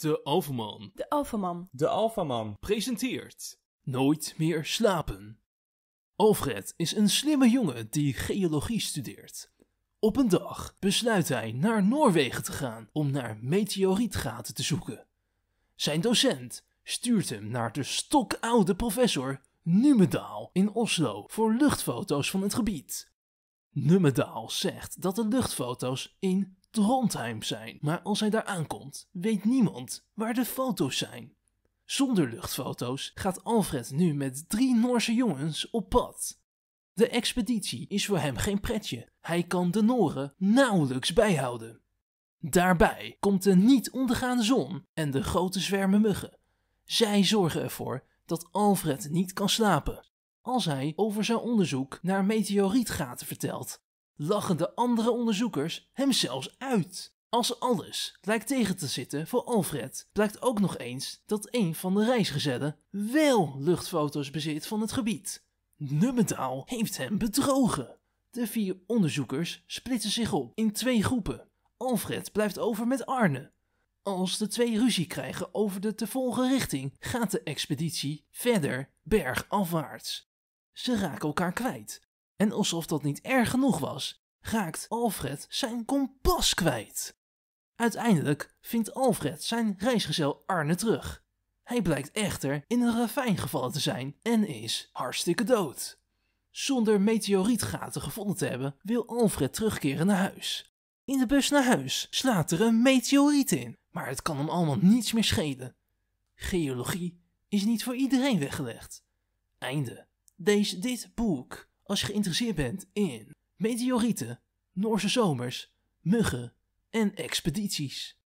De Alfaman. De Alfaman. De Alfaman. Presenteert Nooit meer slapen. Alfred is een slimme jongen die geologie studeert. Op een dag besluit hij naar Noorwegen te gaan om naar meteorietgaten te zoeken. Zijn docent stuurt hem naar de stokoude professor Numedaal in Oslo voor luchtfoto's van het gebied. Nummedaal zegt dat de luchtfoto's in Trondheim zijn, maar als hij daar aankomt, weet niemand waar de foto's zijn. Zonder luchtfoto's gaat Alfred nu met drie Noorse jongens op pad. De expeditie is voor hem geen pretje. Hij kan de Noren nauwelijks bijhouden. Daarbij komt de niet ondergaande zon en de grote zwermen muggen. Zij zorgen ervoor dat Alfred niet kan slapen als hij over zijn onderzoek naar meteorietgaten vertelt. Lachen de andere onderzoekers hem zelfs uit. Als alles lijkt tegen te zitten voor Alfred, blijkt ook nog eens dat een van de reisgezellen wel luchtfoto's bezit van het gebied. Nummendaal heeft hem bedrogen. De vier onderzoekers splitsen zich op in twee groepen. Alfred blijft over met Arne. Als de twee ruzie krijgen over de te volgen richting, gaat de expeditie verder bergafwaarts. Ze raken elkaar kwijt. En alsof dat niet erg genoeg was, raakt Alfred zijn kompas kwijt. Uiteindelijk vindt Alfred zijn reisgezel Arne terug. Hij blijkt echter in een ravijn gevallen te zijn en is hartstikke dood. Zonder meteorietgaten gevonden te hebben, wil Alfred terugkeren naar huis. In de bus naar huis slaat er een meteoriet in, maar het kan hem allemaal niets meer schelen. Geologie is niet voor iedereen weggelegd. Einde deze, dit boek als je geïnteresseerd bent in meteorieten, Noorse zomers, muggen en expedities.